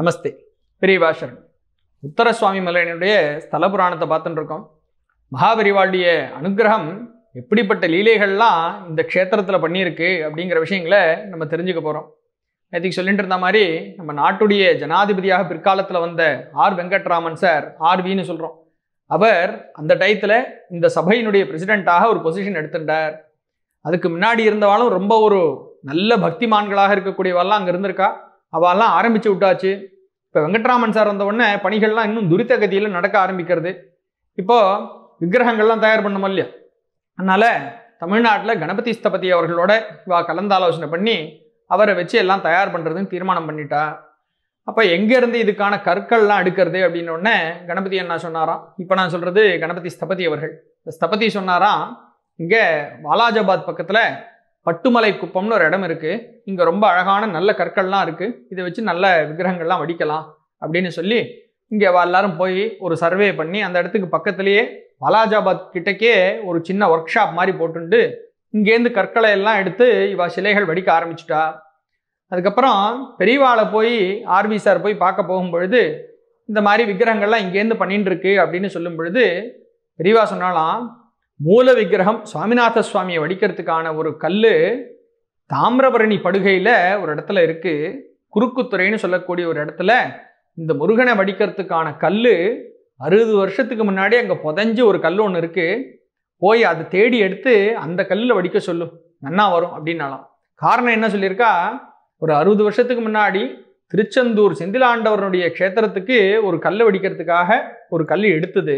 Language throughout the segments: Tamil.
நமஸ்தே பெரியவாசரன் உத்தர சுவாமி மலையனுடைய ஸ்தல புராணத்தை பார்த்துட்டு இருக்கோம் மகாபெரிவாளுடைய அனுகிரகம் எப்படிப்பட்ட லீலைகள்லாம் இந்த க்ஷேத்திரத்தில் பண்ணியிருக்கு அப்படிங்கிற விஷயங்களை நம்ம தெரிஞ்சுக்க போகிறோம் நேற்றுக்கு சொல்லிட்டு இருந்த மாதிரி நம்ம நாட்டுடைய ஜனாதிபதியாக பிற்காலத்தில் வந்த ஆர் வெங்கட்ராமன் சார் ஆர் வின்னு சொல்கிறோம் அவர் அந்த டயத்தில் இந்த சபையினுடைய பிரசிடெண்ட்டாக ஒரு பொசிஷன் எடுத்துட்டார் அதுக்கு முன்னாடி இருந்தவாலும் ரொம்ப ஒரு நல்ல பக்திமான்களாக இருக்கக்கூடியவாள்லாம் அங்கே இருந்திருக்கா அவெல்லாம் ஆரம்பித்து விட்டாச்சு இப்போ வெங்கட்ராமன் சார் வந்தவுடனே பணிகள்லாம் இன்னும் துரித கதியில் நடக்க ஆரம்பிக்கிறது இப்போது விக்கிரகங்கள்லாம் தயார் பண்ணமோ இல்லையா அதனால் தமிழ்நாட்டில் கணபதி ஸ்தபதி அவர்களோட இவா கலந்தாலோசனை பண்ணி அவரை வச்சு எல்லாம் தயார் பண்ணுறதுன்னு தீர்மானம் பண்ணிட்டா அப்போ எங்கேருந்து இதுக்கான கற்கள்லாம் எடுக்கிறது அப்படின்னோடனே கணபதி என்ன சொன்னாராம் இப்போ நான் சொல்கிறது கணபதி ஸ்தபதி அவர்கள் ஸ்தபதி சொன்னாராம் இங்கே வாலாஜாபாத் பக்கத்தில் பட்டுமலை குப்பம்னு ஒரு இடம் இருக்குது இங்கே ரொம்ப அழகான நல்ல கற்கள்லாம் இருக்குது இதை வச்சு நல்ல விக்கிரகங்கள்லாம் வடிக்கலாம் அப்படின்னு சொல்லி இங்கே எல்லாரும் போய் ஒரு சர்வே பண்ணி அந்த இடத்துக்கு பக்கத்துலேயே பலாஜாபாத் கிட்டக்கே ஒரு சின்ன ஒர்க் ஷாப் மாதிரி போட்டுண்டு இங்கேருந்து கற்களை எல்லாம் எடுத்து இவா சிலைகள் வடிக்க ஆரம்பிச்சுட்டா அதுக்கப்புறம் பெரியவாளை போய் ஆர்வி சார் போய் பார்க்க போகும் பொழுது இந்த மாதிரி விக்கிரகங்கள்லாம் இங்கேருந்து பண்ணிட்டு இருக்கு அப்படின்னு சொல்லும் பொழுது பெரியவா சொன்னாலாம் மூல விக்கிரகம் சுவாமிநாத சுவாமியை வடிக்கிறதுக்கான ஒரு கல் தாமிரபரணி படுகையில் ஒரு இடத்துல இருக்குது குறுக்குத்துறைன்னு சொல்லக்கூடிய ஒரு இடத்துல இந்த முருகனை வடிக்கிறதுக்கான கல் அறுபது வருஷத்துக்கு முன்னாடி அங்கே புதஞ்சு ஒரு கல் ஒன்று இருக்குது போய் அதை தேடி எடுத்து அந்த கல்லில் வடிக்க சொல்லும் நன்னா வரும் அப்படின்னாலாம் காரணம் என்ன சொல்லியிருக்கா ஒரு அறுபது வருஷத்துக்கு முன்னாடி திருச்செந்தூர் செந்திலாண்டவருடைய க்ஷேத்திரத்துக்கு ஒரு கல் வடிக்கிறதுக்காக ஒரு கல் எடுத்தது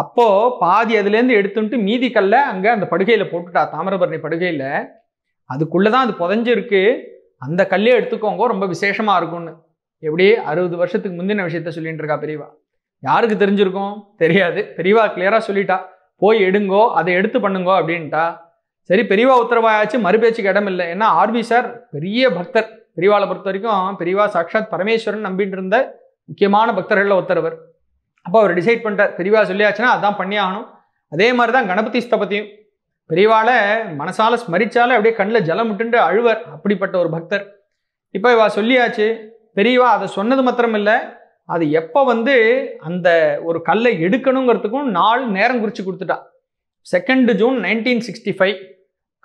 அப்போது பாதி அதுலேருந்து எடுத்துன்ட்டு மீதி கல்லை அங்கே அந்த படுகையில் போட்டுட்டா தாமிரபரணி படுகையில் அதுக்குள்ளே தான் அது புதஞ்சிருக்கு அந்த கல்லே எடுத்துக்கோங்க ரொம்ப விசேஷமாக இருக்கும்னு எப்படி அறுபது வருஷத்துக்கு முந்தின விஷயத்த சொல்லிட்டு இருக்கா பெரியவா யாருக்கு தெரிஞ்சிருக்கும் தெரியாது பெரியவா கிளியராக சொல்லிட்டா போய் எடுங்கோ அதை எடுத்து பண்ணுங்கோ அப்படின்ட்டா சரி பெரியவா உத்தரவாயாச்சு மறுபேச்சுக்கு இடம் இல்லை ஏன்னா ஆர்வி சார் பெரிய பக்தர் பெரியவாளை பொறுத்த வரைக்கும் பெரியவா சாட்சாத் பரமேஸ்வரன் நம்பிட்டு இருந்த முக்கியமான பக்தர்களில் ஒருத்தரவர் அப்போ அவர் டிசைட் பண்ணிட்டார் பெரியவா சொல்லியாச்சுன்னா அதான் பண்ணி ஆகணும் அதே மாதிரி தான் கணபதி ஸ்தபத்தியும் பெரியவால மனசால ஸ்மரிச்சாலே அப்படியே கண்ணில் ஜலம் விட்டுன்ட்டு அழுவர் அப்படிப்பட்ட ஒரு பக்தர் இப்போ இவா சொல்லியாச்சு பெரியவா அதை சொன்னது மாத்திரம் இல்லை அது எப்போ வந்து அந்த ஒரு கல்லை எடுக்கணுங்கிறதுக்கும் நாள் நேரம் குறித்து கொடுத்துட்டா second June nineteen sixty five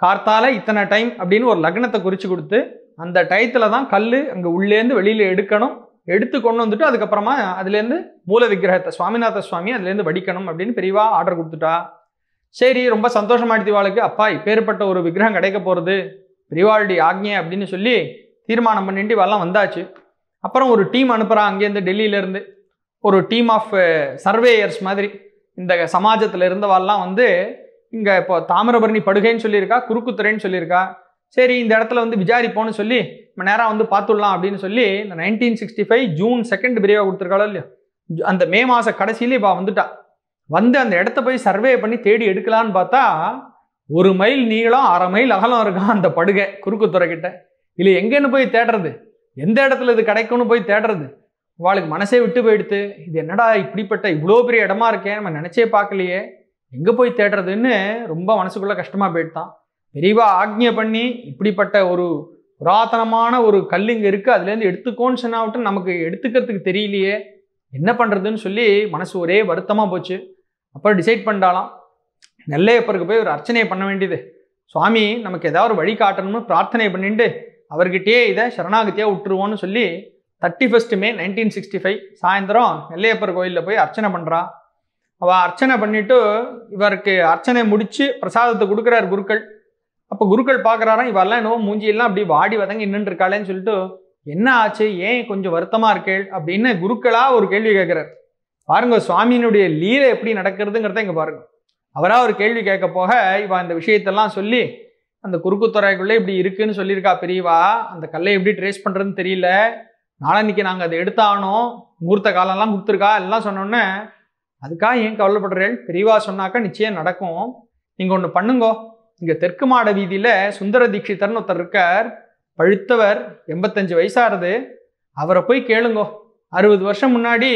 கார்த்தால இத்தனை டைம் அப்படின்னு ஒரு லக்னத்தை குறித்து கொடுத்து அந்த டயத்தில் தான் கல் அங்கே உள்ளேருந்து வெளியில் எடுக்கணும் எடுத்து கொண்டு வந்துட்டு அதுக்கப்புறமா அதுலேருந்து மூல விக்கிரகத்தை சுவாமிநாத சுவாமி அதுலேருந்து வடிக்கணும் அப்படின்னு பெரியவா ஆர்டர் கொடுத்துட்டா சரி ரொம்ப சந்தோஷமாயிடுது வாழ்க்கை அப்பா இப்பேற்பட்ட ஒரு விக்கிரகம் கிடைக்க போகிறது பெரியவாளுடைய ஆக்ஞை அப்படின்னு சொல்லி தீர்மானம் பண்ணிட்டு இவெல்லாம் வந்தாச்சு அப்புறம் ஒரு டீம் அனுப்புகிறான் அங்கேருந்து டெல்லியிலேருந்து ஒரு டீம் ஆஃப் சர்வேயர்ஸ் மாதிரி இந்த சமாஜத்தில் இருந்தவாள்லாம் வந்து இங்கே இப்போ தாமிரபரணி படுகைன்னு சொல்லியிருக்கா குறுக்குத்துறைன்னு சொல்லியிருக்கா சரி இந்த இடத்துல வந்து விசாரிப்போன்னு சொல்லி நேராக வந்து பார்த்துடலாம் அப்படின்னு சொல்லி இந்த nineteen sixty five June second பிரிவாக கொடுத்துருக்காளோ இல்லையா அந்த மே மாத கடைசியிலே இப்போ வந்துட்டா வந்து அந்த இடத்த போய் சர்வே பண்ணி தேடி எடுக்கலான்னு பார்த்தா ஒரு மைல் நீளம் அரை மைல் அகலம் இருக்கான் அந்த படுகை குறுக்குத்துறை கிட்ட இல்லை எங்கேன்னு போய் தேடுறது எந்த இடத்துல இது கிடைக்கும்னு போய் தேடுறது வாளுக்கு மனசே விட்டு போயிடுத்து இது என்னடா இப்படிப்பட்ட இவ்வளோ பெரிய இடமா இருக்கேன் நம்ம நினச்சே பார்க்கலையே எங்கே போய் தேடுறதுன்னு ரொம்ப மனசுக்குள்ளே கஷ்டமாக போயிட்டான் விரிவாக ஆக்ஞை பண்ணி இப்படிப்பட்ட ஒரு புராதனமான ஒரு கல் இங்கே இருக்குது அதுலேருந்து எடுத்துக்கோன்னு சொன்னாவிட்டு நமக்கு எடுத்துக்கிறதுக்கு தெரியலையே என்ன பண்ணுறதுன்னு சொல்லி மனசு ஒரே வருத்தமாக போச்சு அப்புறம் டிசைட் பண்ணிட்டாலாம் நெல்லையப்பருக்கு போய் ஒரு அர்ச்சனையை பண்ண வேண்டியது சுவாமி நமக்கு ஏதாவது ஒரு வழி காட்டணும்னு பிரார்த்தனை பண்ணிட்டு அவர்கிட்டயே இதை சரணாகத்தியாக விட்டுருவோம்னு சொல்லி thirty first May nineteen sixty five சாயந்தரம் நெல்லையப்பர் கோயிலில் போய் அர்ச்சனை பண்ணுறா அவள் அர்ச்சனை பண்ணிவிட்டு இவருக்கு அர்ச்சனை முடித்து பிரசாதத்தை கொடுக்குறார் குருக்கள் அப்போ குருக்கள் பார்க்குறாராம் இவெல்லாம் என்னவோ மூஞ்சியெல்லாம் அப்படி வாடி வதங்க நின்றுருக்காளேன்னு சொல்லிட்டு என்ன ஆச்சு ஏன் கொஞ்சம் வருத்தமாக இருக்கே அப்படின்னு குருக்களாக ஒரு கேள்வி கேட்குறாரு பாருங்க சுவாமியினுடைய லீலை எப்படி நடக்கிறதுங்கிறத இங்கே பாருங்க அவராக ஒரு கேள்வி கேட்க போக இவா இந்த விஷயத்தெல்லாம் சொல்லி அந்த குறுக்குத்துறைக்குள்ளே இப்படி இருக்குன்னு சொல்லியிருக்கா பெரியவா அந்த கல்லை எப்படி ட்ரேஸ் பண்ணுறதுன்னு தெரியல நாளன்னைக்கு நாங்கள் அதை எடுத்தானோம் முகூர்த்த காலம்லாம் கொடுத்துருக்கா எல்லாம் சொன்னோன்னே அதுக்காக ஏன் கவலைப்படுறேன் பெரியவா சொன்னாக்கா நிச்சயம் நடக்கும் நீங்கள் ஒன்று பண்ணுங்கோ இங்கே தெற்கு மாட வீதியில் சுந்தர தீட்சித்தர்னு ஒருத்தர் இருக்கார் பழுத்தவர் எண்பத்தஞ்சு வயசாகிறது அவரை போய் கேளுங்கோ அறுபது வருஷம் முன்னாடி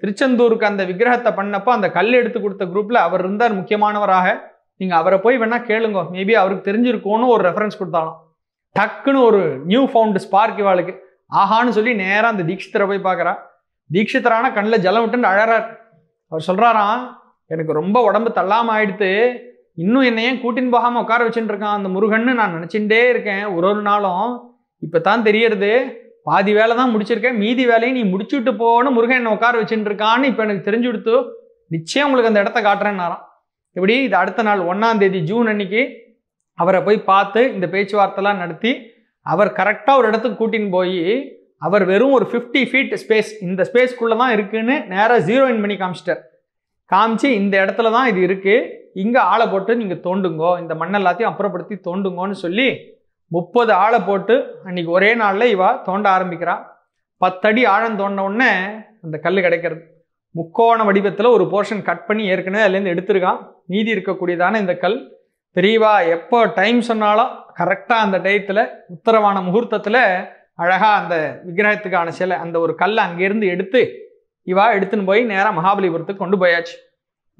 திருச்செந்தூருக்கு அந்த விக்கிரகத்தை பண்ணப்போ அந்த கல் எடுத்து கொடுத்த குரூப்பில் அவர் இருந்தார் முக்கியமானவராக நீங்கள் அவரை போய் வேணால் கேளுங்க மேபி அவருக்கு தெரிஞ்சிருக்கோன்னு ஒரு ரெஃபரன்ஸ் கொடுத்தாலும் டக்குன்னு ஒரு நியூ ஃபவுண்டு ஸ்பார்க் இவாளுக்கு ஆஹான்னு சொல்லி நேராக அந்த தீட்சித்தரை போய் பார்க்குறா தீட்சித்தரான கண்ணில் ஜலம் விட்டுன்னு அழறார் அவர் சொல்கிறாராம் எனக்கு ரொம்ப உடம்பு தள்ளாமல் ஆயிடுத்து இன்னும் என்னை ஏன் கூட்டின்னு போகாமல் உட்கார வச்சுட்டு இருக்கான் அந்த முருகன்னு நான் நினச்சிட்டே இருக்கேன் ஒரு ஒரு நாளும் இப்போ தான் தெரியறது பாதி வேலை தான் முடிச்சிருக்கேன் மீதி வேலையை நீ முடிச்சுட்டு போகணும் முருகன் என்னை உட்கார வச்சுட்டு இருக்கான்னு இப்போ எனக்கு தெரிஞ்சு கொடுத்து நிச்சயம் உங்களுக்கு அந்த இடத்த காட்டுறேன்னாராம் எப்படி இது அடுத்த நாள் ஒன்றாம் தேதி ஜூன் அன்னைக்கு அவரை போய் பார்த்து இந்த பேச்சுவார்த்தைலாம் நடத்தி அவர் கரெக்டாக ஒரு இடத்துக்கு கூட்டின்னு போய் அவர் வெறும் ஒரு ஃபிஃப்டி ஃபீட் ஸ்பேஸ் இந்த ஸ்பேஸ்க்குள்ளே தான் இருக்குதுன்னு நேராக ஜீரோ இன் பண்ணி காமிச்சிட்டார் காமிச்சு இந்த இடத்துல தான் இது இருக்குது இங்கே ஆளை போட்டு நீங்கள் தோண்டுங்கோ இந்த மண்ணை எல்லாத்தையும் அப்புறப்படுத்தி தோண்டுங்கோன்னு சொல்லி முப்பது ஆளை போட்டு அன்றைக்கி ஒரே நாளில் இவா தோண்ட ஆரம்பிக்கிறா பத்தடி ஆழம் தோண்ட உடனே அந்த கல் கிடைக்கிறது முக்கோண வடிவத்தில் ஒரு போர்ஷன் கட் பண்ணி ஏற்கனவே அதுலேருந்து எடுத்திருக்கான் மீதி இருக்கக்கூடியதான இந்த கல் பெரியவா எப்போ டைம் சொன்னாலும் கரெக்டாக அந்த டயத்தில் உத்தரவான முகூர்த்தத்தில் அழகாக அந்த விக்கிரகத்துக்கான சிலை அந்த ஒரு கல் அங்கேருந்து எடுத்து இவா எடுத்துன்னு போய் நேராக மகாபலிபுரத்துக்கு கொண்டு போயாச்சு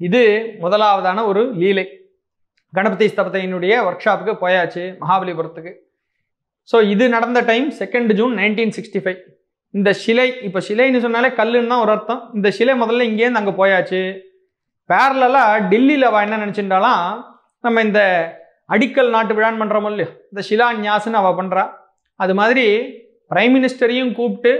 இது முதலாவதான ஒரு லீலை கணபதி ஸ்தபத்தையினுடைய ஒர்க் ஷாப்புக்கு போயாச்சு மகாபலிபுரத்துக்கு ஸோ இது நடந்த time second June nineteen sixty five இந்த சிலை இப்போ சிலைன்னு சொன்னாலே கல்லுன்னு தான் ஒரு அர்த்தம் இந்த சிலை முதல்ல இங்கேருந்து அங்கே போயாச்சு பேரலாக டெல்லியில் அவள் என்ன நினச்சிருந்தாலாம் நம்ம இந்த அடிக்கல் நாட்டு விழான்னு பண்ணுறோம் இல்லையோ இந்த ஷிலா அவள் பண்ணுறா அது மாதிரி பிரைம் மினிஸ்டரையும் கூப்பிட்டு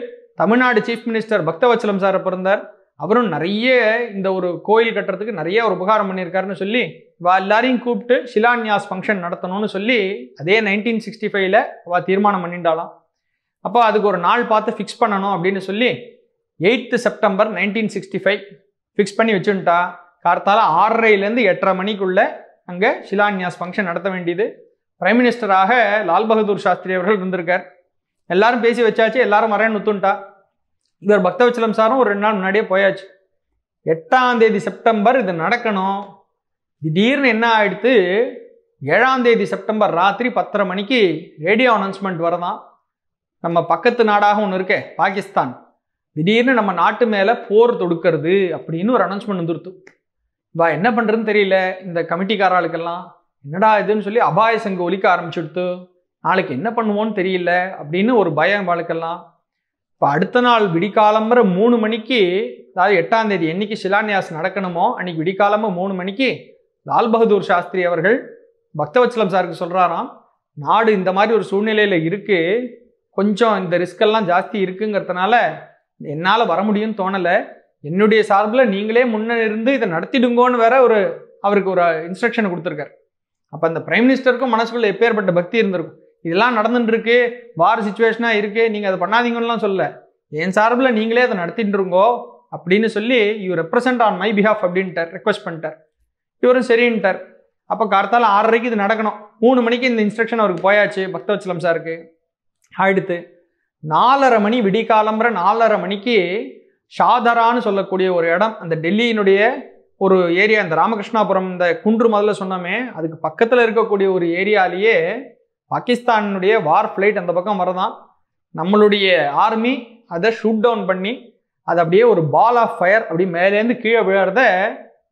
Tamil Nadu chief minister Bhaktavatsalam sir பிறந்தார் அவரும் நிறைய இந்த ஒரு கோயில் கட்டுறதுக்கு நிறைய ஒரு உபகாரம் பண்ணியிருக்காருன்னு சொல்லி இவா எல்லாரையும் கூப்பிட்டு ஷிலான்யாஸ் ஃபங்க்ஷன் நடத்தணும்னு சொல்லி அதே நைன்டீன் சிக்ஸ்டி ஃபைவ்ல அவ தீர்மானம் பண்ணிட்டாலாம் அப்போ அதுக்கு ஒரு நாள் பார்த்து ஃபிக்ஸ் பண்ணணும் அப்படின்னு சொல்லி eighth September nineteen sixty five fix பண்ணி வச்சுட்டா கார்த்தால ஆறரைலேருந்து எட்டரை மணிக்குள்ளே அங்கே ஷிலான்யாஸ் ஃபங்க்ஷன் நடத்த வேண்டியது பிரைம் மினிஸ்டராக லால் பகதூர் சாஸ்திரி அவர்கள் இருந்திருக்கார் எல்லாரும் பேசி வச்சாச்சு எல்லாரும் வரேன்னு நுத்துன்ட்டா இவர் பக்தவச்சலம் சாரும் ஒரு ரெண்டு நாள் முன்னாடியே போயாச்சு எட்டாம் தேதி செப்டம்பர் இது நடக்கணும் திடீர்னு என்ன ஆயிடுத்து ஏழாம் தேதி செப்டம்பர் ராத்திரி பத்தரை மணிக்கு ரேடியோ அனௌன்ஸ்மெண்ட் வரதான் நம்ம பக்கத்து நாடாக ஒன்று இருக்கே பாகிஸ்தான் திடீர்னு நம்ம நாட்டு மேலே போர் தொடுக்கிறது அப்படின்னு ஒரு அனௌன்ஸ்மெண்ட் வந்துருத்து வா என்ன பண்ணுறதுன்னு தெரியல இந்த கமிட்டிக்காராளுக்கெல்லாம் என்னடா இதுன்னு சொல்லி அபாய சங்கு ஒலிக்க ஆரம்பிச்சுடுத்து நாளைக்கு என்ன பண்ணுவோன்னு தெரியல அப்படின்னு ஒரு பயம் வாழ்க்கெல்லாம் இப்போ அடுத்த நாள் விடிகாலம்புற மூணு மணிக்கு அதாவது எட்டாம் தேதி என்னைக்கு சிலான்யாஸ் நடக்கணுமோ அன்னைக்கு விடிகாலம்பு மூணு மணிக்கு லால் பகதூர் சாஸ்திரி அவர்கள் பக்தவச்சலம் சாருக்கு சொல்கிறாராம் நாடு இந்த மாதிரி ஒரு சூழ்நிலையில் இருக்குது கொஞ்சம் இந்த ரிஸ்கெல்லாம் ஜாஸ்தி இருக்குங்கிறதுனால என்னால் வர முடியும்னு தோணலை என்னுடைய சார்பில் நீங்களே முன்னே இருந்து இதை நடத்திடுங்கோன்னு வேற ஒரு அவருக்கு ஒரு இன்ஸ்ட்ரக்ஷன் கொடுத்துருக்காரு அப்போ அந்த பிரைம் மினிஸ்டருக்கும் மனசுக்குள்ளே எப்பேற்பட்ட பக்தி இருந்திருக்கும் இதெல்லாம் நடந்துட்டுருக்கு வார் சுச்சுவேஷனாக இருக்குது நீங்கள் அதை பண்ணாதீங்கன்னுலாம் சொல்ல என் சார்பில் நீங்களே அதை நடத்திட்டு இருங்கோ அப்படின்னு சொல்லி you represent on my behalf அப்படின்ட்டார் ரெக்வஸ்ட் பண்ணிட்டார் இவரும் சரின்ட்டார் அப்போ கார்த்தால ஆறரைக்கு இது நடக்கணும் மூணு மணிக்கு இந்த இன்ஸ்ட்ரக்ஷன் அவருக்கு போயாச்சு பக்தவச்சலம் சாருக்கு அடுத்து நாலரை மணி விடிகாலம்புற நாலரை மணிக்கு ஷாதரான்னு சொல்லக்கூடிய ஒரு இடம் அந்த டெல்லியினுடைய ஒரு ஏரியா இந்த ராமகிருஷ்ணாபுரம் இந்த குன்று முதல்ல சொன்னோமே அதுக்கு பக்கத்தில் இருக்கக்கூடிய ஒரு ஏரியாலேயே பாகிஸ்தானுடைய வார் ஃப்ளைட் அந்த பக்கம் வரதான் நம்மளுடைய ஆர்மி அதை ஷூட் டவுன் பண்ணி அது அப்படியே ஒரு பால் ஆஃப் ஃபயர் அப்படி மேலேருந்து கீழே விழுறத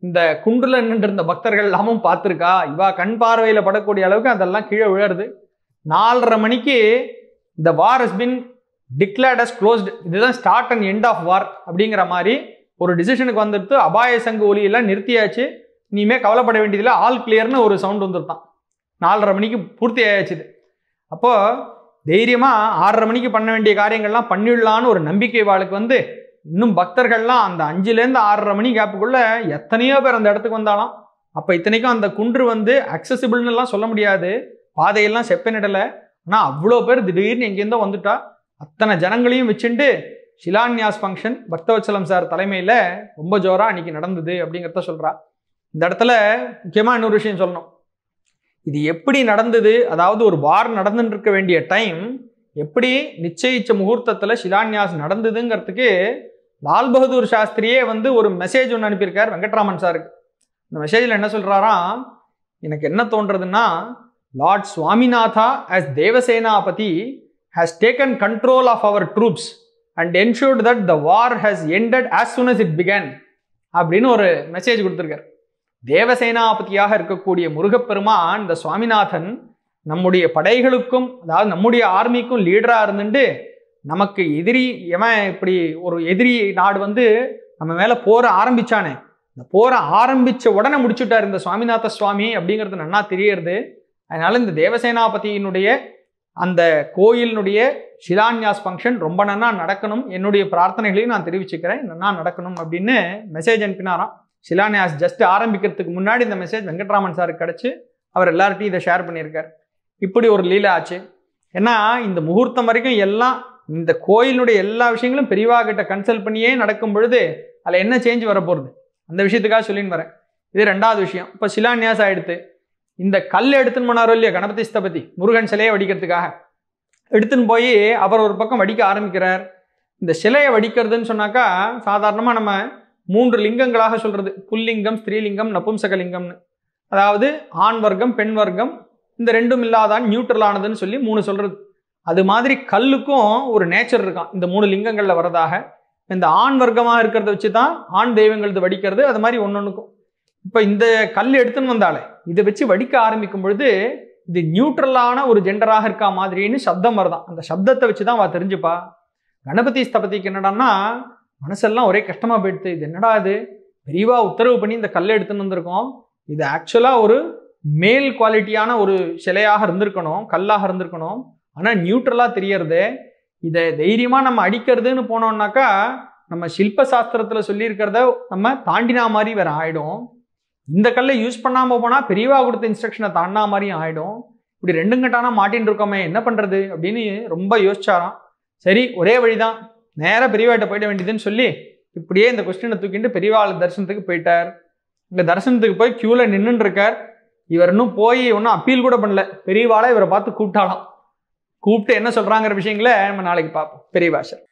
இந்த குன்றில் இருந்த பக்தர்கள் எல்லாமும் பார்த்துருக்கா இவா கண் பார்வையில் படக்கூடிய அளவுக்கு அதெல்லாம் கீழே விழருது நாலரை மணிக்கு இந்த war has been declared as closed இதுதான் start and end of war அப்படிங்கிற மாதிரி ஒரு டிசிஷனுக்கு வந்துட்டு அபாய சங்கு ஒலியெல்லாம் நிறுத்தியாச்சு இனிமே கவலைப்பட வேண்டியதில்லை ஆல் கிளியர்னு ஒரு சவுண்ட் வந்துருத்தான் நாலரை மணிக்கு பூர்த்தி ஆயாச்சுது அப்போது தைரியமாக ஆறரை மணிக்கு பண்ண வேண்டிய காரியங்கள்லாம் பண்ணிடலான்னு ஒரு நம்பிக்கை வாழ்க்கை வந்து இன்னும் பக்தர்கள்லாம் அந்த அஞ்சுலேருந்து ஆறரை மணி கேப்புக்குள்ளே எத்தனையோ பேர் அந்த இடத்துக்கு வந்தாலும் அப்போ இத்தனைக்கும் அந்த குன்று வந்து அக்சசிபிள்னுலாம் சொல்ல முடியாது பாதையெல்லாம் நிடலை ஆனால் அவ்வளோ பேர் திடீர்னு எங்கேருந்தோ வந்துட்டா அத்தனை ஜனங்களையும் வச்சுண்டு ஷிலான்யாஸ் ஃபங்க்ஷன் பக்தவச்சலம் சார் தலைமையில் ரொம்ப ஜோராக அன்றைக்கி நடந்தது அப்படிங்கிறத சொல்கிறா இந்த இடத்துல முக்கியமாக இன்னொரு விஷயம் சொல்லணும் இது எப்படி நடந்தது அதாவது ஒரு வார் நடந்துருக்க வேண்டிய டைம் எப்படி நிச்சயிச்ச முகூர்த்தத்தில் சிலான்யாஸ் நடந்ததுங்கிறதுக்கு லால் பகதூர் சாஸ்திரியே வந்து ஒரு மெசேஜ் ஒன்று அனுப்பியிருக்கார் வெங்கட்ராமன் சாருக்கு இந்த மெசேஜில் என்ன சொல்கிறாராம் எனக்கு என்ன தோன்றதுன்னா lord Swaminatha as Devasenapathi has taken control of our troops and ensured that the war has ended as soon as it began அப்படின்னு ஒரு மெசேஜ் கொடுத்துருக்காரு தேவசேனாபதியாக இருக்கக்கூடிய முருகப்பெருமான் இந்த சுவாமிநாதன் நம்முடைய படைகளுக்கும் அதாவது நம்முடைய ஆர்மிக்கும் லீடராக இருந்துட்டு நமக்கு எதிரி எவன் இப்படி ஒரு எதிரி நாடு வந்து நம்ம மேலே போற ஆரம்பிச்சானே இந்த போற ஆரம்பித்த உடனே முடிச்சுட்டார் இந்த சுவாமிநாத சுவாமி அப்படிங்கிறது நன்னா தெரியறது அதனால இந்த தேவசேனாபதியினுடைய அந்த கோயிலினுடைய ஷிலான்யாஸ் ஃபங்க்ஷன் ரொம்ப நன்னா நடக்கணும் என்னுடைய பிரார்த்தனைகளையும் நான் தெரிவிச்சுக்கிறேன் நன்னா நடக்கணும் அப்படின்னு மெசேஜ் அனுப்பினாராம் சிலான்யாஸ் ஜஸ்ட் ஆரம்பிக்கிறதுக்கு முன்னாடி இந்த மெசேஜ் வெங்கட்ராமன் சாருக்கு கிடச்சி அவர் எல்லார்ட்டையும் இதை ஷேர் பண்ணியிருக்கார் இப்படி ஒரு லீல ஆச்சு ஏன்னா இந்த முகூர்த்தம் வரைக்கும் எல்லாம் இந்த கோயிலுடைய எல்லா விஷயங்களும் பெரியவா கிட்ட கன்சல்ட் பண்ணியே நடக்கும் பொழுது அதில் என்ன சேஞ்ச் வரப்போகிறது அந்த விஷயத்துக்காக சொல்லின்னு வரேன் இது ரெண்டாவது விஷயம் இப்போ சிலான்யாஸ் ஆகிடுத்து இந்த கல் எடுத்துன்னு போனாரோ இல்லையா கணபதி ஸ்தபதி முருகன் சிலையை வடிக்கிறதுக்காக எடுத்துன்னு போய் அவர் ஒரு பக்கம் வடிக்க ஆரம்பிக்கிறார் இந்த சிலையை வடிக்கிறதுன்னு சொன்னாக்கா சாதாரணமாக நம்ம மூன்று லிங்கங்களாக சொல்கிறது புல்லிங்கம் ஸ்திரீலிங்கம் நபும்சகலிங்கம்னு அதாவது ஆண் வர்க்கம் பெண் வர்க்கம் இந்த ரெண்டும் இல்லாதான் நியூட்ரலானதுன்னு சொல்லி மூணு சொல்கிறது அது மாதிரி கல்லுக்கும் ஒரு நேச்சர் இருக்கான் இந்த மூணு லிங்கங்களில் வரதாக இந்த ஆண் வர்க்கமாக இருக்கிறத வச்சு தான் ஆண் தெய்வங்களது வடிக்கிறது அது மாதிரி ஒன்றுக்கும் இப்போ இந்த கல் எடுத்துன்னு வந்தாலே இதை வச்சு வடிக்க ஆரம்பிக்கும் பொழுது இது நியூட்ரலான ஒரு ஜெண்டராக இருக்கா மாதிரின்னு சப்தம் வருதான் அந்த சப்தத்தை வச்சு தான் வா தெரிஞ்சுப்பா கணபதி ஸ்தபதிக்கு என்னடான்னா மனசெல்லாம் ஒரே கஷ்டமாக போயிடுது இது என்னடா இது பெரியவா உத்தரவு பண்ணி இந்த கல்லை எடுத்துன்னு வந்திருக்கோம் இது ஆக்சுவலாக ஒரு மேல் குவாலிட்டியான ஒரு சிலையாக இருந்திருக்கணும் கல்லாக இருந்திருக்கணும் ஆனால் நியூட்ரலாக தெரியறது இதை தைரியமாக நம்ம அடிக்கிறதுன்னு போனோம்னாக்கா நம்ம சில்ப சாஸ்திரத்தில் சொல்லியிருக்கிறத நம்ம தாண்டினா மாதிரி வேற ஆகிடும் இந்த கல்லை யூஸ் பண்ணாமல் போனால் பெரியவா கொடுத்த இன்ஸ்ட்ரக்ஷனை தாண்டா மாதிரியும் ஆகிடும் இப்படி ரெண்டுங்கட்டானா மாட்டின்னு இருக்கோமே என்ன பண்ணுறது அப்படின்னு ரொம்ப யோசிச்சாராம் சரி ஒரே வழிதான் நேராக பெரியவாட்ட போயிட வேண்டியதுன்னு சொல்லி இப்படியே இந்த கொஸ்டினை தூக்கிட்டு பெரியவாள் தரிசனத்துக்கு போயிட்டார் இந்த தரிசனத்துக்கு போய் க்யூவில் நின்றுன்னு இருக்கார் இவர் இன்னும் போய் ஒன்றும் அப்பீல் கூட பண்ணல பெரியவாளை இவரை பார்த்து கூப்பிட்டாலாம் கூப்பிட்டு என்ன சொல்கிறாங்கிற விஷயங்களை நம்ம நாளைக்கு பார்ப்போம் பெரியவாசர்